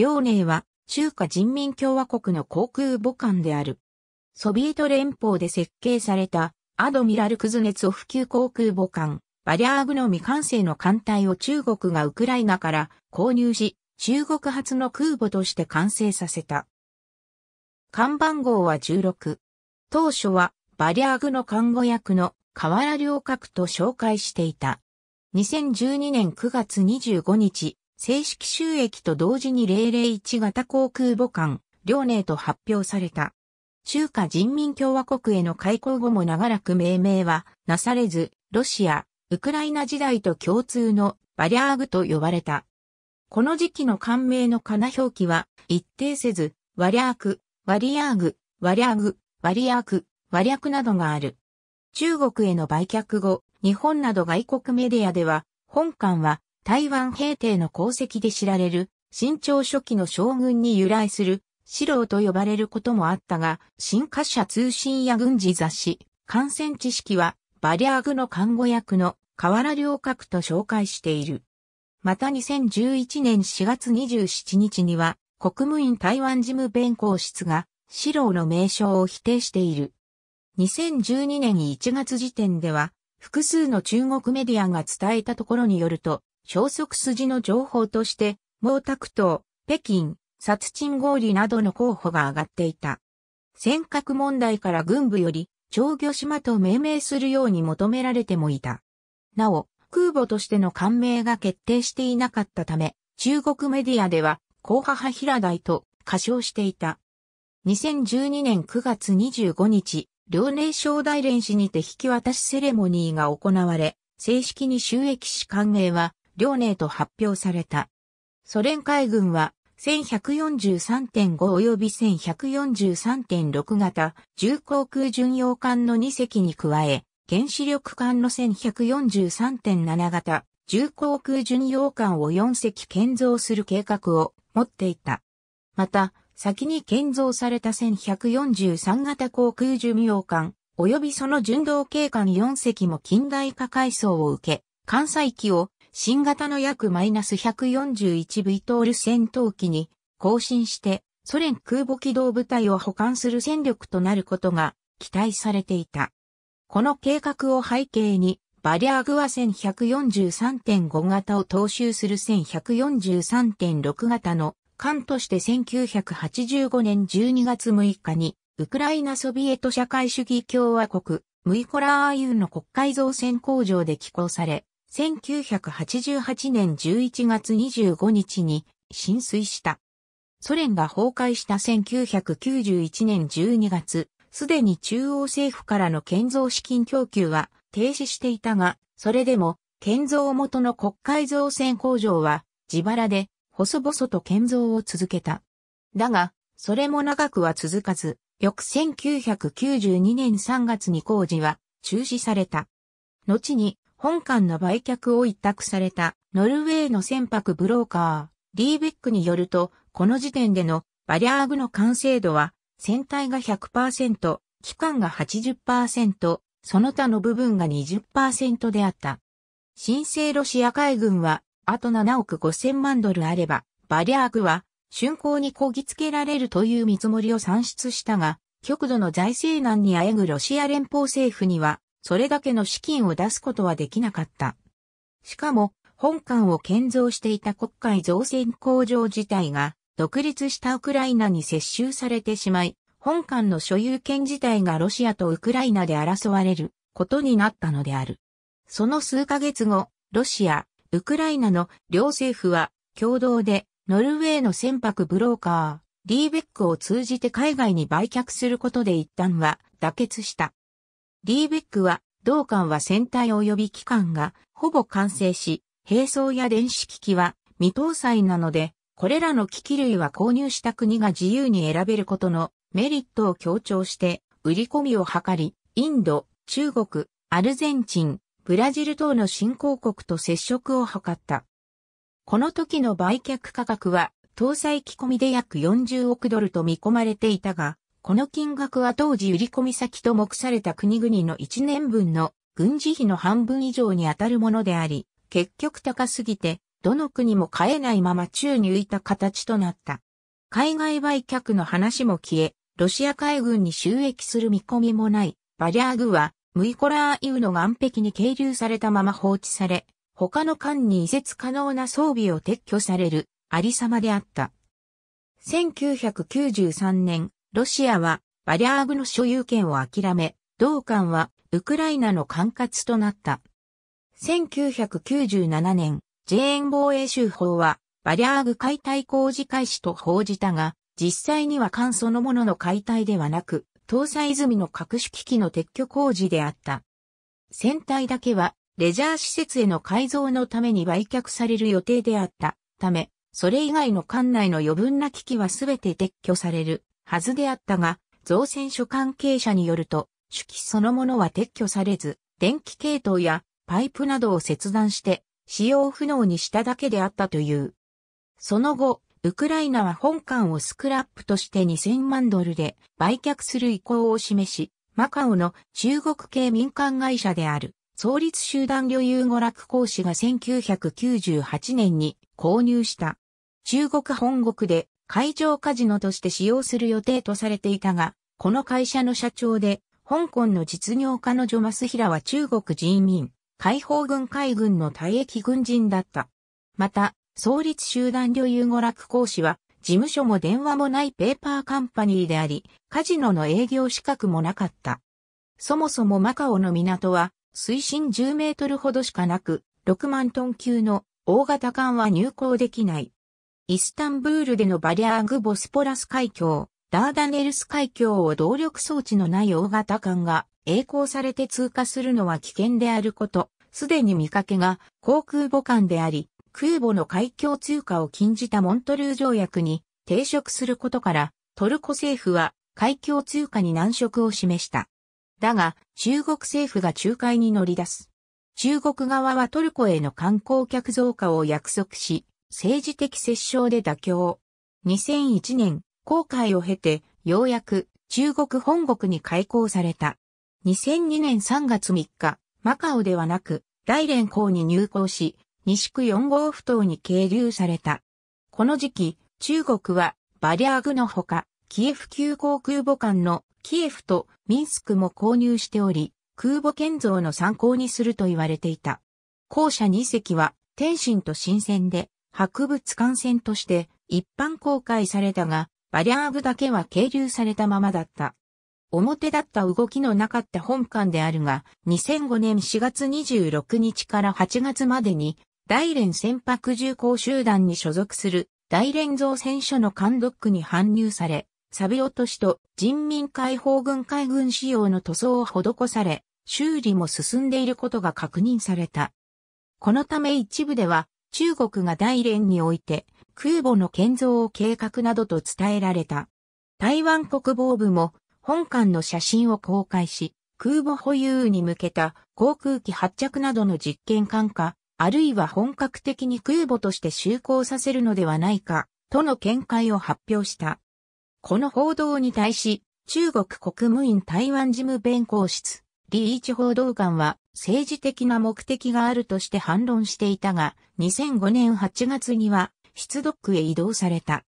遼寧は中華人民共和国の航空母艦である。ソビエト連邦で設計されたアドミラル・クズネツオフ級航空母艦、バリアーグの未完成の艦隊を中国がウクライナから購入し、中国発の空母として完成させた。看板号は16。当初はバリアーグの看護役の河原良角と紹介していた。2012年9月25日、正式収益と同時に001型航空母艦、遼寧と発表された。中華人民共和国への開港後も長らく命名はなされず、ロシア、ウクライナ時代と共通のバリャーグと呼ばれた。この時期の艦名の金表記は一定せず、ワリャーク、ワリアーグ、ワリャーグ、ワリアーク、ワリャクなどがある。中国への売却後、日本など外国メディアでは、本艦は台湾平定の功績で知られる、新朝初期の将軍に由来する、四郎と呼ばれることもあったが、新華社通信や軍事雑誌、感染知識は、バリアーグの看護役の河原良角と紹介している。また2011年4月27日には、国務院台湾事務弁公室が、四郎の名称を否定している。2012年1月時点では、複数の中国メディアが伝えたところによると、消息筋の情報として、毛沢東、北京、殺鎮合理などの候補が上がっていた。尖閣問題から軍部より、長魚島と命名するように求められてもいた。なお、空母としての官名が決定していなかったため、中国メディアでは、後派平台と歌唱していた。2012年9月25日、両寧省大連市にて引き渡しセレモニーが行われ、正式に収益し官名は、遼寧と発表された。ソ連海軍は、1143.5及び1143.6型重航空巡洋艦の2隻に加え、原子力艦の1143.7型重航空巡洋艦を4隻建造する計画を持っていた。また、先に建造された1143型航空巡洋艦、及びその巡道警官4隻も近代化改装を受け、艦載機を新型の約マイナス141 v トール戦闘機に更新してソ連空母機動部隊を保管する戦力となることが期待されていた。この計画を背景にバリアーグア1143.5型を踏襲する1143.6型の艦として1985年12月6日にウクライナソビエト社会主義共和国ムイコラーユーの国会造船工場で寄港され、1988年11月25日に浸水した。ソ連が崩壊した1991年12月、すでに中央政府からの建造資金供給は停止していたが、それでも建造元の国会造船工場は自腹で細々と建造を続けた。だが、それも長くは続かず、翌1992年3月に工事は中止された。後に本館の売却を委託されたノルウェーの船舶ブローカー、リーベックによると、この時点でのバリャーグの完成度は、船体が100%、機関が80%、その他の部分が20%であった。新生ロシア海軍は、あと7億5000万ドルあれば、バリャーグは、竣工にこぎつけられるという見積もりを算出したが、極度の財政難にあえぐロシア連邦政府には、それだけの資金を出すことはできなかった。しかも、本館を建造していた国会造船工場自体が、独立したウクライナに接収されてしまい、本館の所有権自体がロシアとウクライナで争われることになったのである。その数ヶ月後、ロシア、ウクライナの両政府は共同でノルウェーの船舶ブローカー、リーベックを通じて海外に売却することで一旦は妥結した。リーベックは、同艦は船体及び機関がほぼ完成し、兵装や電子機器は未搭載なので、これらの機器類は購入した国が自由に選べることのメリットを強調して、売り込みを図り、インド、中国、アルゼンチン、ブラジル等の新興国と接触を図った。この時の売却価格は、搭載機込みで約40億ドルと見込まれていたが、この金額は当時売り込み先と目された国々の1年分の軍事費の半分以上に当たるものであり、結局高すぎて、どの国も買えないまま宙に浮いた形となった。海外売却の話も消え、ロシア海軍に収益する見込みもない、バリャーグは、ムイコラーイウの岸壁に係留されたまま放置され、他の艦に移設可能な装備を撤去される、ありさまであった。1993年、ロシアはバリャーグの所有権を諦め、同艦はウクライナの管轄となった。1997年、ジェーン防衛州法はバリャーグ解体工事開始と報じたが、実際には艦そのものの解体ではなく、搭載済みの各種機器の撤去工事であった。船体だけは、レジャー施設への改造のために売却される予定であったため、それ以外の艦内の余分な機器はすべて撤去されるはずであったが、造船所関係者によると、手記そのものは撤去されず、電気系統やパイプなどを切断して使用不能にしただけであったという。その後、ウクライナは本館をスクラップとして2000万ドルで売却する意向を示し、マカオの中国系民間会社である創立集団旅遊娯楽講師が1998年に購入した。中国本国で海上カジノとして使用する予定とされていたが、この会社の社長で、香港の実業家のジョマスヒラは中国人民、解放軍海軍の退役軍人だった。また、創立集団旅遊娯楽講師は、事務所も電話もないペーパーカンパニーであり、カジノの営業資格もなかった。そもそもマカオの港は、水深10メートルほどしかなく、6万トン級の大型艦は入港できない。イスタンブールでのバリアーグ・ボスポラス海峡、ダーダネルス海峡を動力装置のない大型艦が栄光されて通過するのは危険であること、すでに見かけが航空母艦であり、空母の海峡通過を禁じたモントルー条約に抵触することから、トルコ政府は海峡通過に難色を示した。だが、中国政府が仲介に乗り出す。中国側はトルコへの観光客増加を約束し、政治的折衝で妥協。2001年、航海を経て、ようやく中国本国に開港された。2002年3月3日、マカオではなく、大連港に入港し、西区四号埠頭に係留された。この時期、中国は、バリアーグのほか、キエフ級航空母艦のキエフとミンスクも購入しており、空母建造の参考にすると言われていた。後者2隻は、天津と新鮮で、博物館船として一般公開されたが、バリャーグだけは係留されたままだった。表だった動きのなかった本館であるが、2005年4月26日から8月までに、大連船舶重工集団に所属する大連造船所の監督に搬入され、サビ落としと人民解放軍海軍仕様の塗装を施され、修理も進んでいることが確認された。このため一部では中国が大連において空母の建造を計画などと伝えられた。台湾国防部も本館の写真を公開し、空母保有に向けた航空機発着などの実験艦化、あるいは本格的に空母として就航させるのではないか、との見解を発表した。この報道に対し、中国国務院台湾事務弁公室、リーチ報道官は政治的な目的があるとして反論していたが、2005年8月には出土区へ移動された。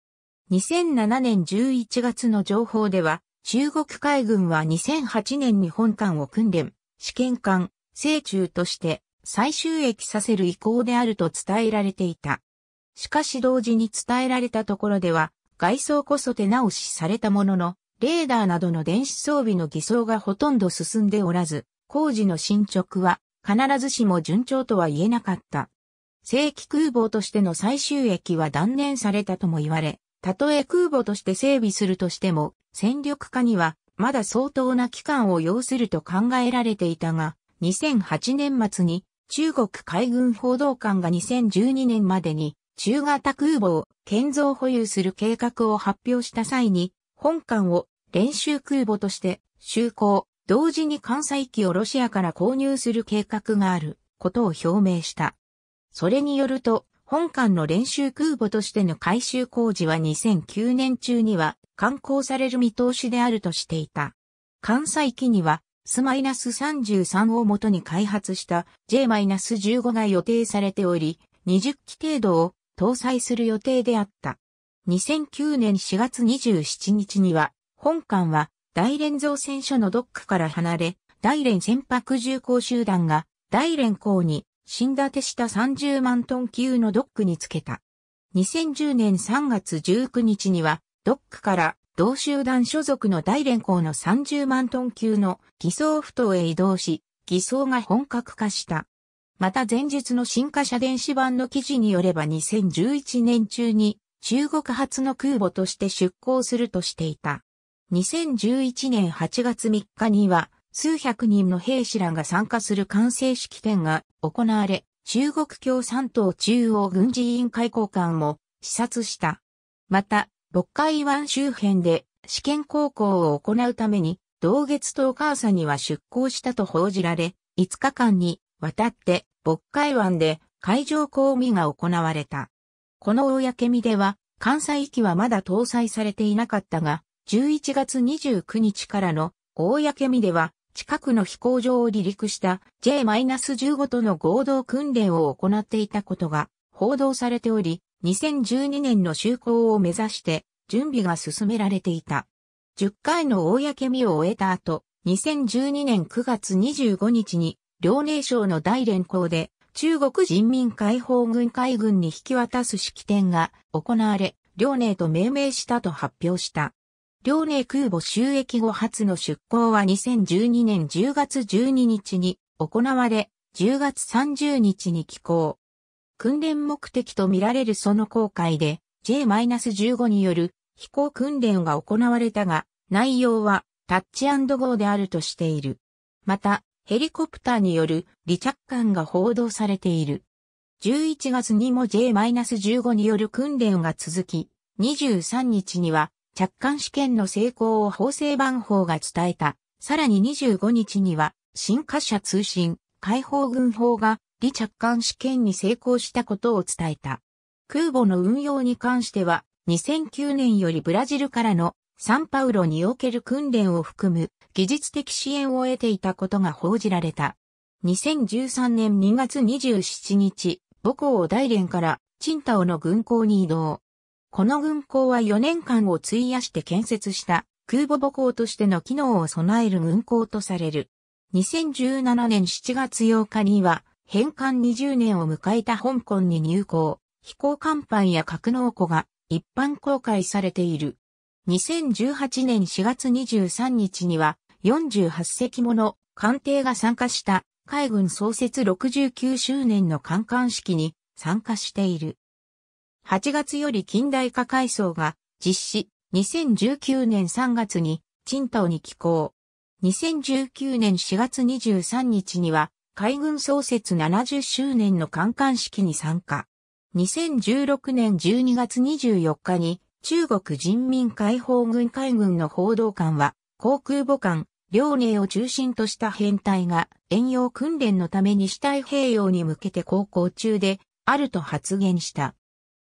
2007年11月の情報では、中国海軍は2008年に本艦を訓練、試験艦、成中として再収益させる意向であると伝えられていた。しかし同時に伝えられたところでは、外装こそ手直しされたものの、レーダーなどの電子装備の偽装がほとんど進んでおらず、工事の進捗は必ずしも順調とは言えなかった。正規空母としての最終益は断念されたとも言われ、たとえ空母として整備するとしても、戦力化にはまだ相当な期間を要すると考えられていたが、2008年末に中国海軍報道官が2012年までに中型空母を建造保有する計画を発表した際に、本艦を練習空母として就航、同時に関西機をロシアから購入する計画があることを表明した。それによると、本艦の練習空母としての改修工事は2009年中には完工される見通しであるとしていた。関西機にはスマイナス33を元に開発した J-15 が予定されており、20機程度を搭載する予定であった。2009年4月27日には、本館は大連造船所のドックから離れ、大連船舶重工集団が大連港に新立てした30万トン級のドックにつけた。2010年3月19日には、ドックから同集団所属の大連港の30万トン級の偽装不当へ移動し、偽装が本格化した。また前述の新華社電子版の記事によれば2011年中に中国発の空母として出港するとしていた。2011年8月3日には、数百人の兵士らが参加する完成式典が行われ、中国共産党中央軍事委員会交換も視察した。また、渤海湾周辺で試験航行を行うために、同月10日朝には出港したと報じられ、5日間にわたって渤海湾で海上公務が行われた。この公見では、関西機はまだ搭載されていなかったが、11月29日からの公見では、近くの飛行場を離陸した J-15 との合同訓練を行っていたことが報道されており、2012年の就航を目指して準備が進められていた。10回の公見を終えた後、2012年9月25日に、遼寧省の大連行で中国人民解放軍海軍に引き渡す式典が行われ、遼寧と命名したと発表した。遼寧空母収益後初の出港は2012年10月12日に行われ、10月30日に寄港。訓練目的とみられるその航海で J-15 による飛行訓練が行われたが、内容はタッチゴーであるとしている。また、ヘリコプターによる離着艦が報道されている。11月にも J-15 による訓練が続き、23日には着艦試験の成功を法制番法が伝えた。さらに25日には新華社通信解放軍法が離着艦試験に成功したことを伝えた。空母の運用に関しては2009年よりブラジルからのサンパウロにおける訓練を含む技術的支援を得ていたことが報じられた。2013年2月27日、母校を大連からチンタオの軍港に移動。この軍港は4年間を費やして建設した空母母港としての機能を備える軍港とされる。2017年7月8日には返還20年を迎えた香港に入港、飛行甲板や格納庫が一般公開されている。2018年4月23日には48隻もの艦艇が参加した海軍創設69周年の艦艦式に参加している。8月より近代化改装が実施、2019年3月に、陳島に寄港。2019年4月23日には、海軍創設70周年の観艦式に参加。2016年12月24日に、中国人民解放軍海軍の報道官は、航空母艦、遼寧を中心とした編隊が、遠洋訓練のために死太平洋に向けて航行中で、あると発言した。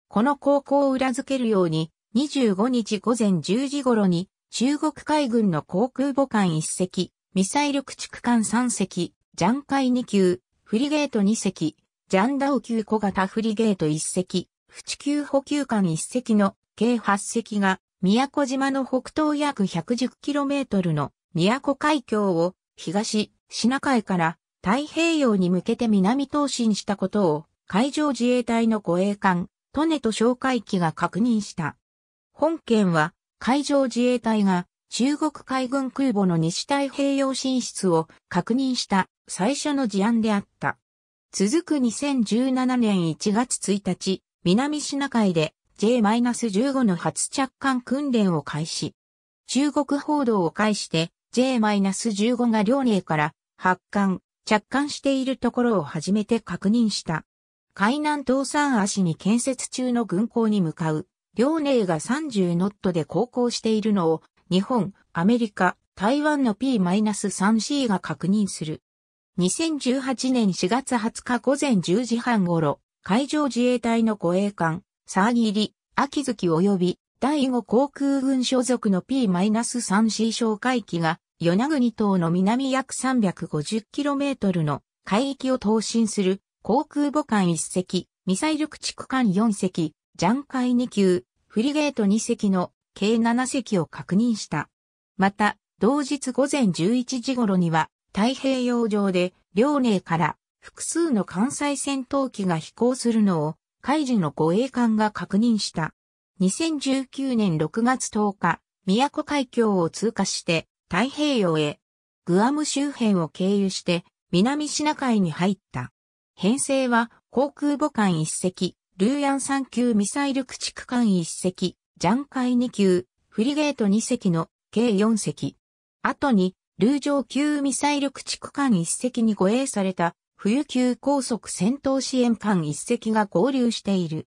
この航行を裏付けるように、25日午前10時頃に、中国海軍の航空母艦1隻、ミサイル駆逐艦3隻、ジャンカイ2級、フリゲート2隻、ジャンダオ級小型フリゲート1隻、不地球補給艦1隻の計8隻が、宮古島の北東約 110km の宮古海峡を東シナ海から太平洋に向けて南東進したことを海上自衛隊の護衛艦トネと哨戒機が確認した。本件は海上自衛隊が中国海軍空母の西太平洋進出を確認した最初の事案であった。続く2017年1月1日、南シナ海で J-15 の初着艦訓練を開始。中国報道を介して J-15 が遼寧から発艦、着艦しているところを初めて確認した。海南東山足に建設中の軍港に向かう、遼寧が30ノットで航行しているのを、日本、アメリカ、台湾の P-3C が確認する。2018年4月20日午前10時半頃、海上自衛隊の護衛艦、サーギリ、秋月及び第5航空軍所属の P-3C 哨戒機が、与那国島の南約 350km の海域を投進する航空母艦1隻、ミサイル駆逐艦4隻、ジャンカイ2級、フリゲート2隻の計7隻を確認した。また、同日午前11時頃には、太平洋上で、遼寧から複数の関西戦闘機が飛行するのを海事の護衛艦が確認した。2019年6月10日、宮古海峡を通過して太平洋へ、グアム周辺を経由して南シナ海に入った。編成は航空母艦1隻、ルーヤン3級ミサイル駆逐艦1隻、ジャンカイ2級、フリゲート2隻の計4隻。後に、ルー上級ミサイル駆逐艦1隻に護衛された冬級高速戦闘支援艦一隻が合流している。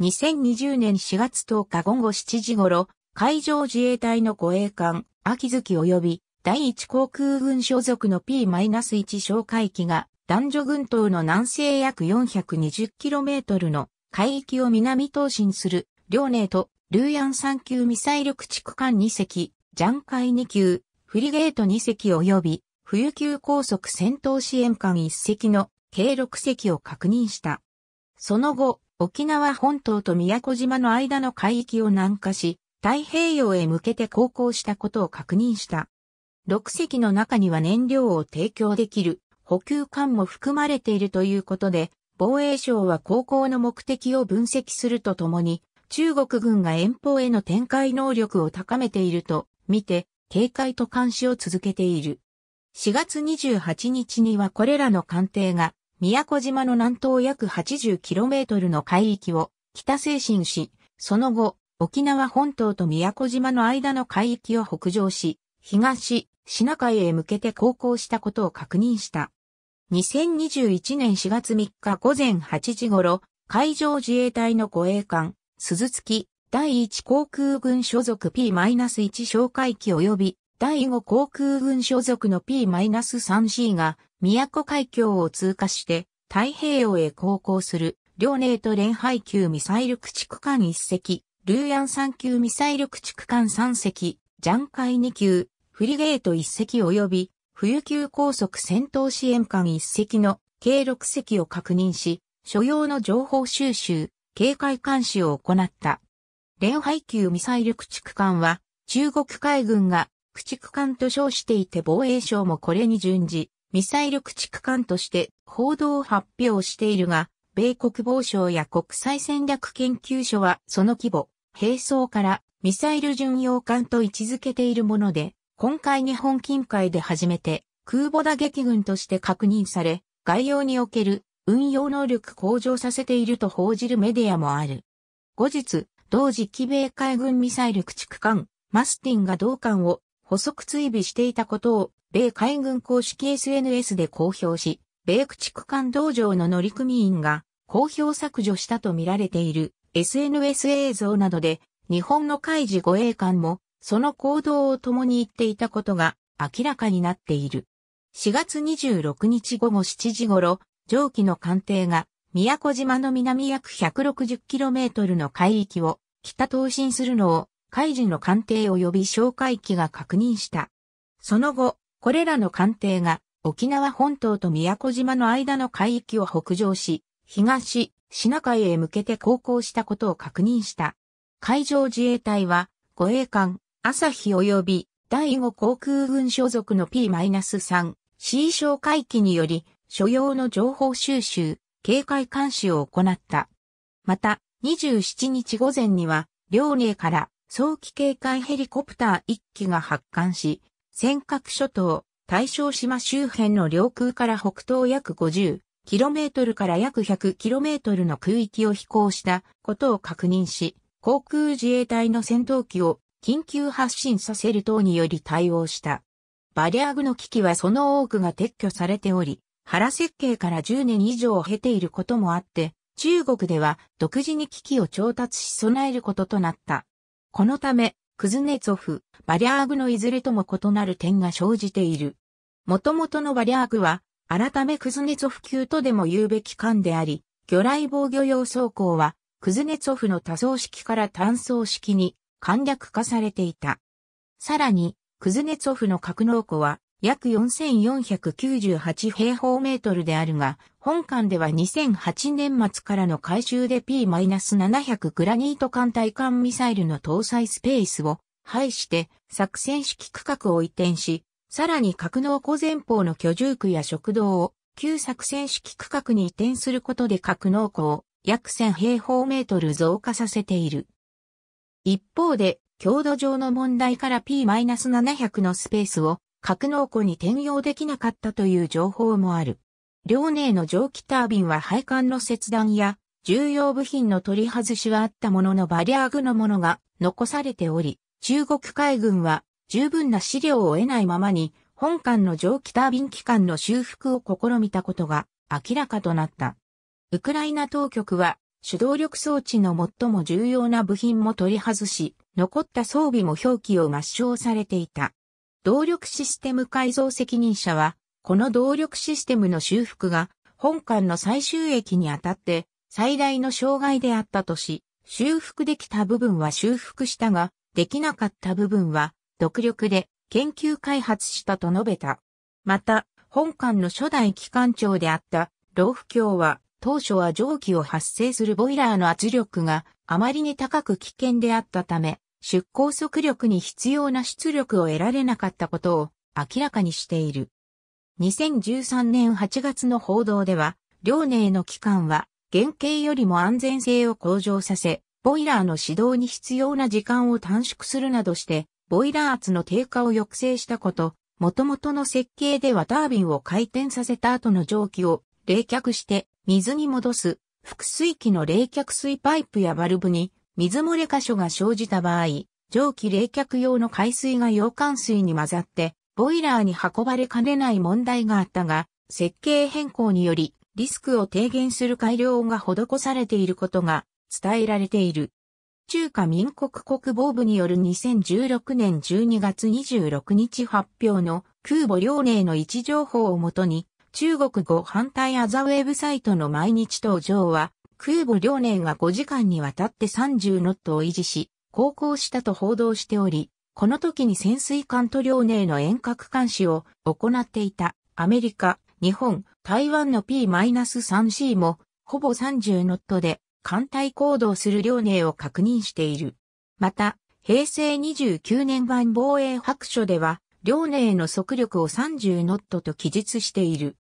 2020年4月10日午後7時頃、海上自衛隊の護衛艦、秋月及び第一航空軍所属の P-1 哨戒機が男女群島の南西約 420km の海域を南東進する両寧とルーヤン3級ミサイル駆逐艦2隻、ジャン海2級、フリゲート2隻及び冬級高速戦闘支援艦1隻の計6隻を確認した。その後、沖縄本島と宮古島の間の海域を南下し、太平洋へ向けて航行したことを確認した。6隻の中には燃料を提供できる補給艦も含まれているということで、防衛省は航行の目的を分析するとともに、中国軍が遠方への展開能力を高めていると見て、警戒と監視を続けている。4月28日にはこれらの艦艇が、宮古島の南東約 80km の海域を北西進し、その後、沖縄本島と宮古島の間の海域を北上し、東、シナ海へ向けて航行したことを確認した。2021年4月3日午前8時頃、海上自衛隊の護衛艦、鈴月、第1航空軍所属 P-1 哨戒機及び第5航空軍所属の P-3C が、宮古海峡を通過して、太平洋へ航行する、両寧と連配給ミサイル駆逐艦1隻、ルーヤン3級ミサイル駆逐艦3隻、ジャンカイ2級、フリゲート1隻及び、冬級高速戦闘支援艦1隻の、計6隻を確認し、所要の情報収集、警戒監視を行った。連配級ミサイル駆逐艦は、中国海軍が駆逐艦と称していて防衛省もこれに準じ、ミサイル駆逐艦として報道を発表しているが、米国防省や国際戦略研究所はその規模、兵装からミサイル巡洋艦と位置づけているもので、今回日本近海で初めて空母打撃群として確認され、概要における運用能力向上させていると報じるメディアもある。後日、同時期米海軍ミサイル駆逐艦、マスティンが同艦を補足追尾していたことを、米海軍公式 SNS で公表し、米駆逐艦道場の乗組員が公表削除したとみられている SNS 映像などで、日本の海事護衛艦も、その行動を共に言っていたことが明らかになっている。4月26日午後7時頃、上記の艦艇が、宮古島の南約 160km の海域を北東進するのを海事の艦艇及び哨戒機が確認した。その後、これらの艦艇が沖縄本島と宮古島の間の海域を北上し、東、シナ海へ向けて航行したことを確認した。海上自衛隊は、護衛艦、朝日及び第5航空軍所属の P-3、C 哨戒機により、所要の情報収集、警戒監視を行った。また、27日午前には、両寧から早期警戒ヘリコプター1機が発艦し、尖閣諸島、大正島周辺の領空から北東約 50km から約 100km の空域を飛行したことを確認し、航空自衛隊の戦闘機を緊急発進させる等により対応した。バリアーグの機器はその多くが撤去されており、原設計から10年以上を経ていることもあって、中国では独自に機器を調達し備えることとなった。このため、クズネツォフ、バリャーグのいずれとも異なる点が生じている。もともとのバリャーグは、改めクズネツォフ級とでも言うべき間であり、魚雷防御用装甲は、クズネツォフの多層式から単層式に簡略化されていた。さらに、クズネツォフの格納庫は、約4498平方メートルであるが、本館では2008年末からの改修で P-700 グラニート艦対艦ミサイルの搭載スペースを配して作戦式区画を移転し、さらに格納庫前方の居住区や食堂を旧作戦式区画に移転することで格納庫を約1000平方メートル増加させている。一方で、強度上の問題から P-700 のスペースを格納庫に転用できなかったという情報もある。両寧の蒸気タービンは配管の切断や重要部品の取り外しはあったもののバリアーグのものが残されており、中国海軍は十分な資料を得ないままに本艦の蒸気タービン機関の修復を試みたことが明らかとなった。ウクライナ当局は手動力装置の最も重要な部品も取り外し、残った装備も表記を抹消されていた。動力システム改造責任者は、この動力システムの修復が、本館の最終駅にあたって、最大の障害であったとし、修復できた部分は修復したが、できなかった部分は、独力で研究開発したと述べた。また、本館の初代機関長であった、老夫卿は、当初は蒸気を発生するボイラーの圧力があまりに高く危険であったため、出航速力に必要な出力を得られなかったことを明らかにしている。2013年8月の報道では、両寧の機関は原型よりも安全性を向上させ、ボイラーの指導に必要な時間を短縮するなどして、ボイラー圧の低下を抑制したこと、元々の設計ではタービンを回転させた後の蒸気を冷却して水に戻す、複水器の冷却水パイプやバルブに水漏れ箇所が生じた場合、蒸気冷却用の海水が溶館水に混ざって、ボイラーに運ばれかねない問題があったが、設計変更により、リスクを低減する改良が施されていることが伝えられている。中華民国国防部による2016年12月26日発表の空母遼寧の位置情報をもとに、中国語反対アザウェブサイトの毎日登場は、空母遼寧が5時間にわたって30ノットを維持し、航行したと報道しており、この時に潜水艦と遼寧の遠隔監視を行っていたアメリカ、日本、台湾の P-3C もほぼ30ノットで艦隊行動する遼寧を確認している。また、平成29年版防衛白書では、遼寧の速力を30ノットと記述している。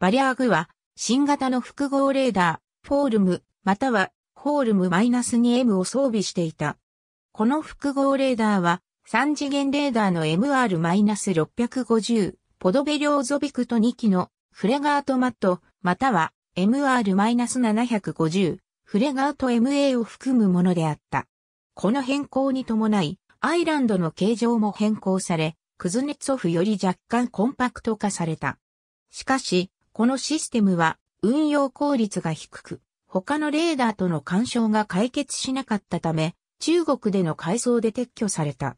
バリアーグは、新型の複合レーダー、フォールム、または、フォールム -2M を装備していた。この複合レーダーは、3次元レーダーの MR-650、ポドベリョーゾビクト2機のフレガートマット、または MR-750、フレガート MA を含むものであった。この変更に伴い、アイランドの形状も変更され、クズネツオフより若干コンパクト化された。しかし、このシステムは運用効率が低く、他のレーダーとの干渉が解決しなかったため、中国での改装で撤去された。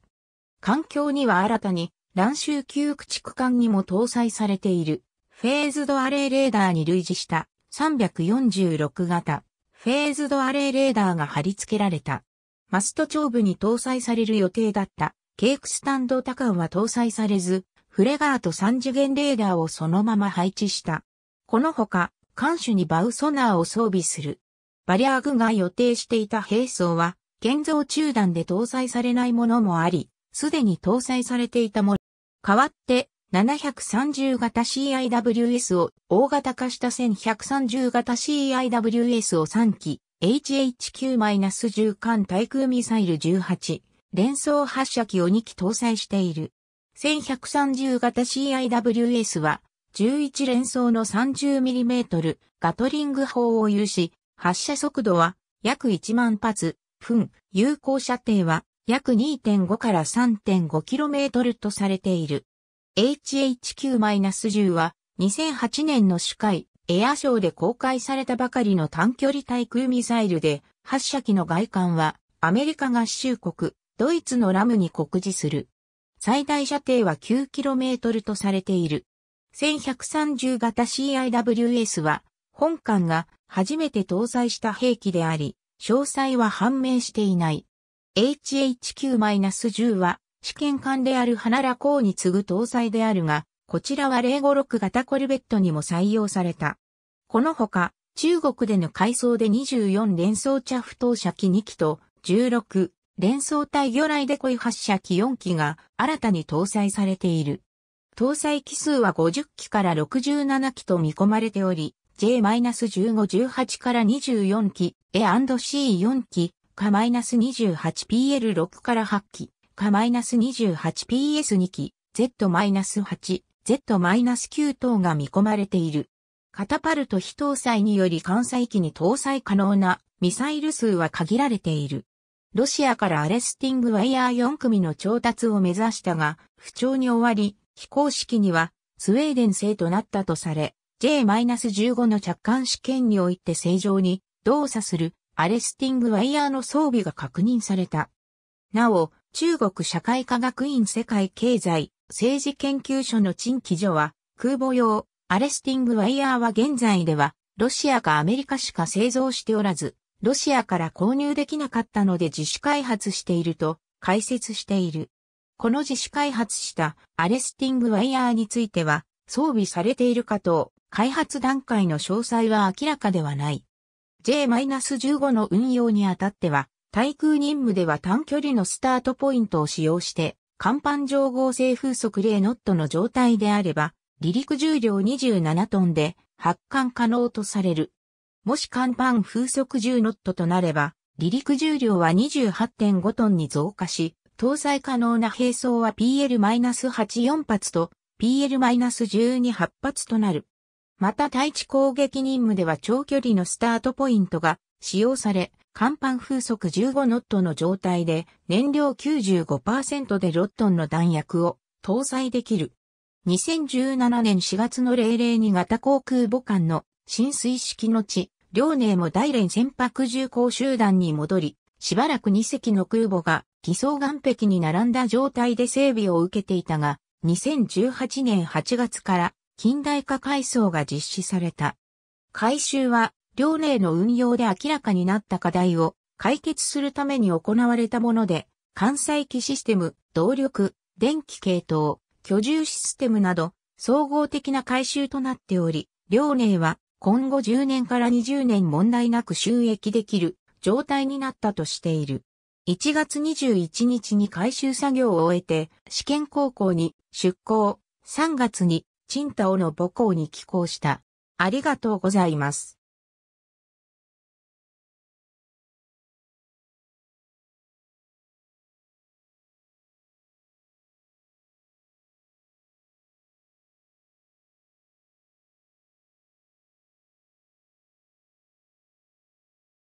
環境には新たに、乱州級駆逐艦にも搭載されている、フェーズドアレイレーダーに類似した346型、フェーズドアレイレーダーが貼り付けられた。マスト長部に搭載される予定だったケークスタンド多艦は搭載されず、フレガート3次元レーダーをそのまま配置した。このほか、艦首にバウソナーを装備する。バリアーグが予定していた兵装は、建造中断で搭載されないものもあり、すでに搭載されていたもの。代わって、730型 CIWS を大型化した1130型 CIWS を3機、HHQ-10 艦対空ミサイル18、連装発射機を2機搭載している。1130型 CIWS は11連装の 30mm ガトリング砲を有し、発射速度は約1万発、分、有効射程は約2.5から 3.5km とされている。HHQ-10 は2008年の主会エアショーで公開されたばかりの短距離対空ミサイルで、発射機の外観はアメリカ合衆国、ドイツのラムに酷似する。最大射程は 9km とされている。1130型 CIWS は、本艦が初めて搭載した兵器であり、詳細は判明していない。HHQ-10 は、試験艦である花ら港に次ぐ搭載であるが、こちらは056型コルベットにも採用された。このほか、中国での改装で24連装ャ不投射機2機と16連装対魚雷デコイ発射機4機が新たに搭載されている。搭載機数は50機から67機と見込まれており、J-15、18から24機、A&C4 機、か -28PL6 から8機、か -28PS2 機、Z-8、Z-9 等が見込まれている。カタパルト非搭載により艦載機に搭載可能なミサイル数は限られている。ロシアからアレスティングワイヤー4組の調達を目指したが、不調に終わり、非公式には、スウェーデン製となったとされ、J-15 の着艦試験において正常に動作するアレスティングワイヤーの装備が確認された。なお、中国社会科学院世界経済政治研究所の陳記所は、空母用アレスティングワイヤーは現在では、ロシアかアメリカしか製造しておらず、ロシアから購入できなかったので自主開発していると解説している。この自主開発したアレスティングワイヤーについては装備されているかと開発段階の詳細は明らかではない。J-15 の運用にあたっては、対空任務では短距離のスタートポイントを使用して、甲板上合成風速0ノットの状態であれば、離陸重量27トンで発艦可能とされる。もし甲板風速10ノットとなれば、離陸重量は28.5トンに増加し、搭載可能な兵装は PL-84 発と PL-12 発発となる。また対地攻撃任務では長距離のスタートポイントが使用され、甲板風速15ノットの状態で燃料95%で6トンの弾薬を搭載できる。2017年4月の002型航空母艦の浸水式の地、両寧も大連船舶重工集団に戻り、しばらく2隻の空母が偽装岩壁に並んだ状態で整備を受けていたが、2018年8月から近代化改装が実施された。改修は、両寧の運用で明らかになった課題を解決するために行われたもので、関西機システム、動力、電気系統、居住システムなど、総合的な改修となっており、両寧は今後10年から20年問題なく収益できる状態になったとしている。1月21日に回収作業を終えて、試験高校に出校、3月に、チンタオの母校に寄校した。ありがとうございます。